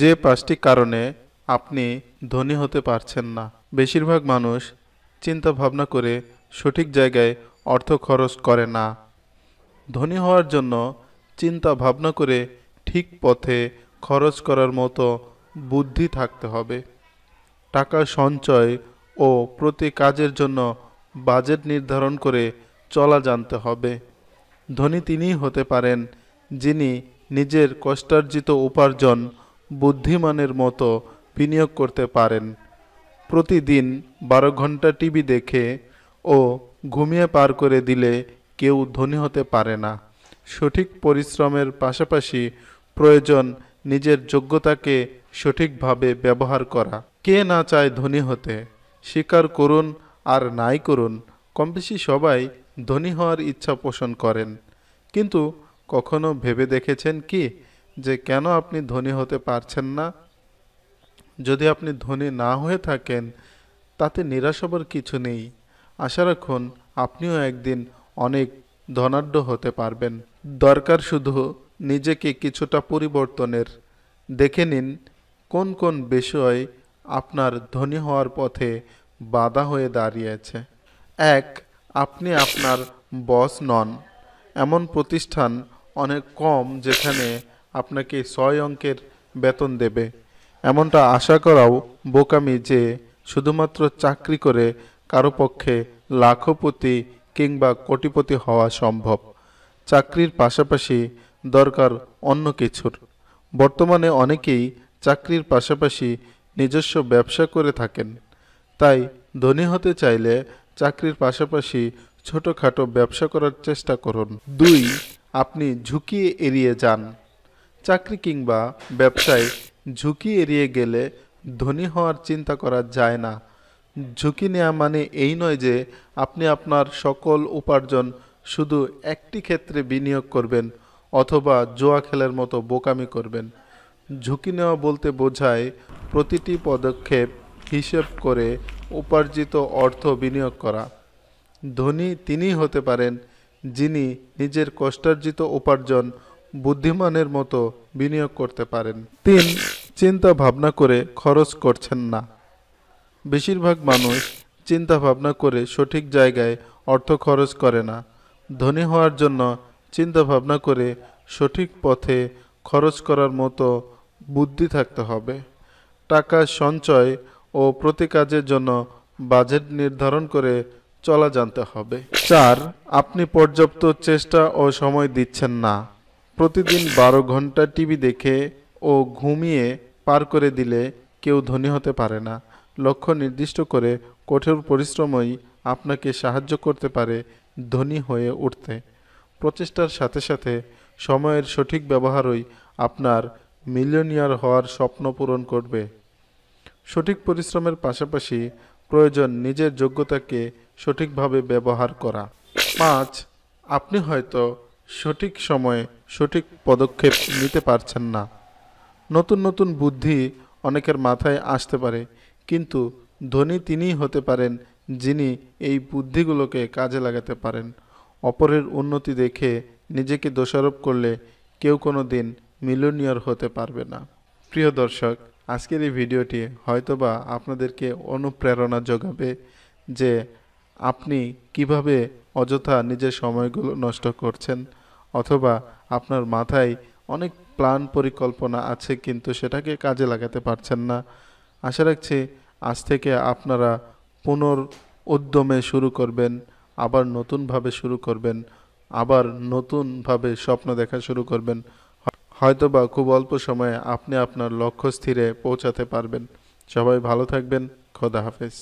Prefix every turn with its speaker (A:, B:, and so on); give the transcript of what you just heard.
A: যে পাঁচটি কারণে আপনি ধনী হতে পারছেন না বেশিরভাগ মানুষ চিন্তা ভাবনা করে সঠিক জায়গায় অর্থ খরচ করে না ধনী হওয়ার জন্য চিন্তা ভাবনা করে ঠিক পথে খরচ করার মতো বুদ্ধি থাকতে হবে টাকা সঞ্চয় ও প্রতি কাজের জন্য বাজেট নির্ধারণ করে চলা জানতে হবে ধনী তিনিই হতে পারেন যিনি নিজের কষ্টার্জিত উপার্জন বুদ্ধিমানের মতো বিনিয়োগ করতে পারেন প্রতিদিন বারো ঘন্টা টিভি দেখে ও ঘুমিয়ে পার করে দিলে কেউ ধনী হতে পারে না সঠিক পরিশ্রমের পাশাপাশি প্রয়োজন নিজের যোগ্যতাকে সঠিকভাবে ব্যবহার করা কে না চায় ধনী হতে স্বীকার করুন আর নাই করুন কমবেশি সবাই ধনী হওয়ার ইচ্ছা পোষণ করেন কিন্তু কখনো ভেবে দেখেছেন কি যে কেন আপনি ধনী হতে পারছেন না যদি আপনি ধনী না হয়ে থাকেন তাতে নিরাশ হবার কিছু নেই আশা রাখুন আপনিও একদিন অনেক ধনাঢ্য হতে পারবেন দরকার শুধু নিজেকে কিছুটা পরিবর্তনের দেখে নিন কোন কোন বিষয় আপনার ধনী হওয়ার পথে বাধা হয়ে দাঁড়িয়েছে এক আপনি আপনার বস নন এমন প্রতিষ্ঠান অনেক কম যেখানে আপনাকে ছয় অঙ্কের বেতন দেবে এমনটা আশা করাও বোকামি যে শুধুমাত্র চাকরি করে কারো পক্ষে লাখপতি কিংবা কোটিপতি হওয়া সম্ভব চাকরির পাশাপাশি দরকার অন্য কিছুর বর্তমানে অনেকেই চাকরির পাশাপাশি নিজস্ব ব্যবসা করে থাকেন তাই ধনী হতে চাইলে চাকরির পাশাপাশি ছোটোখাটো ব্যবসা করার চেষ্টা করুন দুই আপনি ঝুঁকি এড়িয়ে যান চাকরি কিংবা ব্যবসায় ঝুঁকি এড়িয়ে গেলে ধনী হওয়ার চিন্তা করা যায় না ঝুঁকি নেওয়া মানে এই নয় যে আপনি আপনার সকল উপার্জন শুধু একটি ক্ষেত্রে বিনিয়োগ করবেন অথবা জোয়া খেলার মতো বোকামি করবেন ঝুঁকি নেওয়া বলতে বোঝায় প্রতিটি পদক্ষেপ হিসেব করে উপার্জিত অর্থ বিনিয়োগ করা ধনী তিনি হতে পারেন যিনি নিজের কষ্টার্জিত উপার্জন বুদ্ধিমানের মতো বিনিয়োগ করতে পারেন তিন চিন্তা ভাবনা করে খরচ করছেন না বেশিরভাগ মানুষ চিন্তা ভাবনা করে সঠিক জায়গায় অর্থ খরচ করে না ধনী হওয়ার জন্য চিন্তা ভাবনা করে সঠিক পথে খরচ করার মতো বুদ্ধি থাকতে হবে টাকা সঞ্চয় ও প্রতি কাজের জন্য বাজেট নির্ধারণ করে চলা জানতে হবে চার আপনি পর্যাপ্ত চেষ্টা ও সময় দিচ্ছেন না প্রতিদিন বারো ঘন্টা টিভি দেখে ও ঘুমিয়ে পার করে দিলে কেউ ধনী হতে পারে না লক্ষ্য নির্দিষ্ট করে কঠোর পরিশ্রমই আপনাকে সাহায্য করতে পারে ধনী হয়ে উঠতে প্রচেষ্টার সাথে সাথে সময়ের সঠিক ব্যবহারই আপনার মিলিয়নিয়ার হওয়ার স্বপ্ন পূরণ করবে সঠিক পরিশ্রমের পাশাপাশি প্রয়োজন নিজের যোগ্যতাকে সঠিকভাবে ব্যবহার করা পাঁচ আপনি হয়তো সঠিক সময়ে সঠিক পদক্ষেপ নিতে পারছেন না নতুন নতুন বুদ্ধি অনেকের মাথায় আসতে পারে কিন্তু ধনী তিনিই হতে পারেন যিনি এই বুদ্ধিগুলোকে কাজে লাগাতে পারেন অপরের উন্নতি দেখে নিজেকে দোষারোপ করলে কেউ কোনো দিন মিলনিয়র হতে পারবে না প্রিয় দর্শক আজকের এই ভিডিওটি হয়তোবা আপনাদেরকে অনুপ্রেরণা যোগাবে যে আপনি কিভাবে অযথা নিজের সময়গুলো নষ্ট করছেন অথবা আপনার মাথায় অনেক প্ল্যান পরিকল্পনা আছে কিন্তু সেটাকে কাজে লাগাতে পারছেন না আশা রাখছি আজ থেকে আপনারা পুনর উদ্যমে শুরু করবেন আবার নতুনভাবে শুরু করবেন আবার নতুনভাবে স্বপ্ন দেখা শুরু করবেন হয়তোবা খুব অল্প সময়ে আপনি আপনার লক্ষ্য স্থিরে পৌঁছাতে পারবেন সবাই ভালো থাকবেন খোদা হাফেজ